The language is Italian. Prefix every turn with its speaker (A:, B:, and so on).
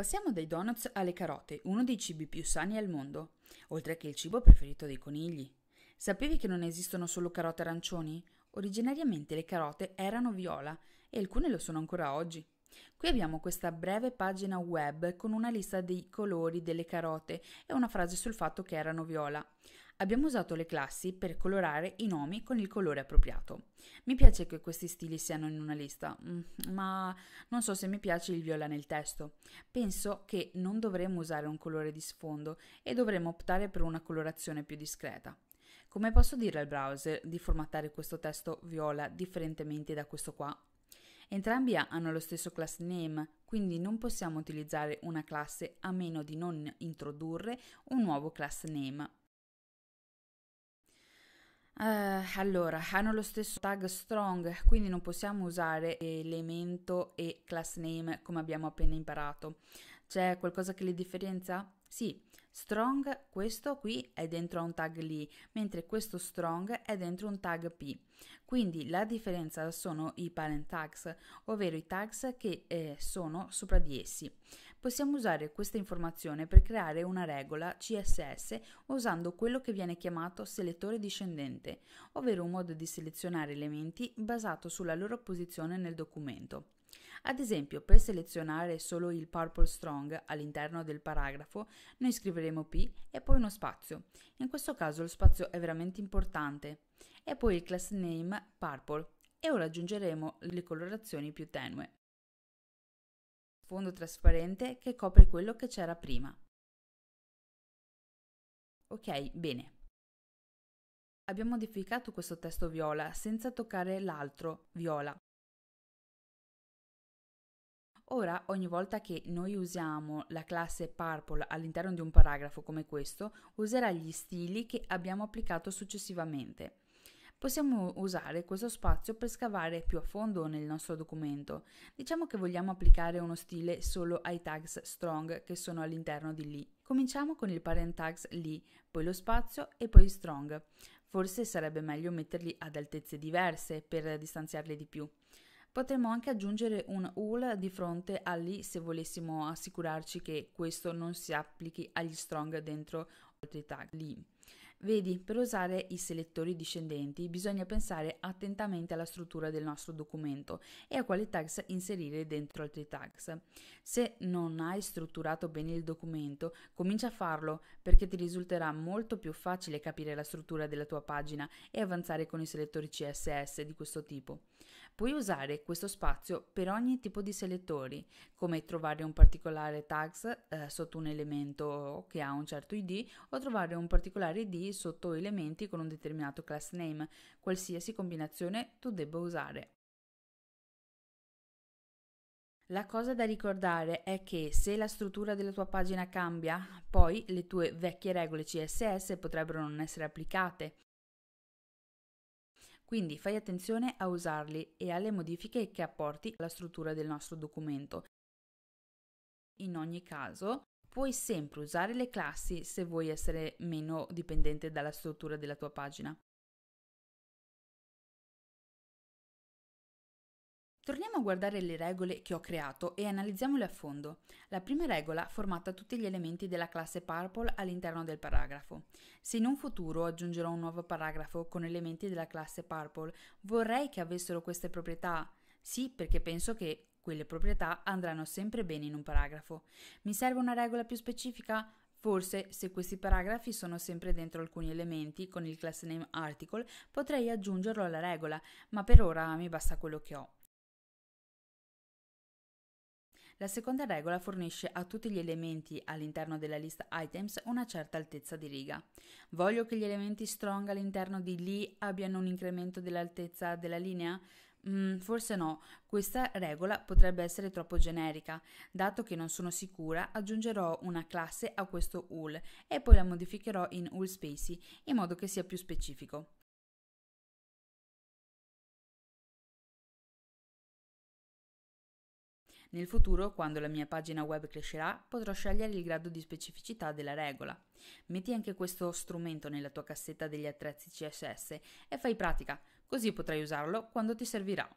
A: Passiamo dai donuts alle carote, uno dei cibi più sani al mondo, oltre che il cibo preferito dei conigli. Sapevi che non esistono solo carote arancioni? Originariamente le carote erano viola e alcune lo sono ancora oggi. Qui abbiamo questa breve pagina web con una lista dei colori delle carote e una frase sul fatto che erano viola. Abbiamo usato le classi per colorare i nomi con il colore appropriato. Mi piace che questi stili siano in una lista, mm, ma non so se mi piace il viola nel testo. Penso che non dovremmo usare un colore di sfondo e dovremmo optare per una colorazione più discreta. Come posso dire al browser di formattare questo testo viola differentemente da questo qua? Entrambi hanno lo stesso class name, quindi non possiamo utilizzare una classe a meno di non introdurre un nuovo class name. Uh, allora, hanno lo stesso tag strong, quindi non possiamo usare elemento e class name come abbiamo appena imparato. C'è qualcosa che li differenzia? Sì, strong questo qui è dentro a un tag li, mentre questo strong è dentro un tag p. Quindi la differenza sono i parent tags, ovvero i tags che eh, sono sopra di essi. Possiamo usare questa informazione per creare una regola CSS usando quello che viene chiamato selettore discendente, ovvero un modo di selezionare elementi basato sulla loro posizione nel documento. Ad esempio, per selezionare solo il purple strong all'interno del paragrafo, noi scriveremo P e poi uno spazio. In questo caso lo spazio è veramente importante. E poi il class name purple e ora aggiungeremo le colorazioni più tenue. Fondo trasparente che copre quello che c'era prima. Ok, bene. Abbiamo modificato questo testo viola senza toccare l'altro viola Ora, ogni volta che noi usiamo la classe Purple all'interno di un paragrafo come questo, userà gli stili che abbiamo applicato successivamente. Possiamo usare questo spazio per scavare più a fondo nel nostro documento. Diciamo che vogliamo applicare uno stile solo ai tags strong che sono all'interno di lì. Cominciamo con il parent tags lì, poi lo spazio e poi strong. Forse sarebbe meglio metterli ad altezze diverse per distanziarli di più. Potremmo anche aggiungere un UL di fronte a all'i se volessimo assicurarci che questo non si applichi agli strong dentro altri tag lì. Vedi, per usare i selettori discendenti bisogna pensare attentamente alla struttura del nostro documento e a quali tags inserire dentro altri tags. Se non hai strutturato bene il documento, comincia a farlo perché ti risulterà molto più facile capire la struttura della tua pagina e avanzare con i selettori CSS di questo tipo. Puoi usare questo spazio per ogni tipo di selettori, come trovare un particolare tags eh, sotto un elemento che ha un certo ID o trovare un particolare ID sotto elementi con un determinato class name, qualsiasi combinazione tu debba usare. La cosa da ricordare è che se la struttura della tua pagina cambia, poi le tue vecchie regole CSS potrebbero non essere applicate quindi fai attenzione a usarli e alle modifiche che apporti alla struttura del nostro documento. In ogni caso, puoi sempre usare le classi se vuoi essere meno dipendente dalla struttura della tua pagina. Torniamo a guardare le regole che ho creato e analizziamole a fondo. La prima regola formata tutti gli elementi della classe Purple all'interno del paragrafo. Se in un futuro aggiungerò un nuovo paragrafo con elementi della classe Purple, vorrei che avessero queste proprietà. Sì, perché penso che quelle proprietà andranno sempre bene in un paragrafo. Mi serve una regola più specifica? Forse, se questi paragrafi sono sempre dentro alcuni elementi con il class name article, potrei aggiungerlo alla regola, ma per ora mi basta quello che ho. La seconda regola fornisce a tutti gli elementi all'interno della lista items una certa altezza di riga. Voglio che gli elementi strong all'interno di lì abbiano un incremento dell'altezza della linea? Mm, forse no, questa regola potrebbe essere troppo generica. Dato che non sono sicura, aggiungerò una classe a questo UL e poi la modificherò in UL Spacey in modo che sia più specifico. Nel futuro, quando la mia pagina web crescerà, potrò scegliere il grado di specificità della regola. Metti anche questo strumento nella tua cassetta degli attrezzi CSS e fai pratica, così potrai usarlo quando ti servirà.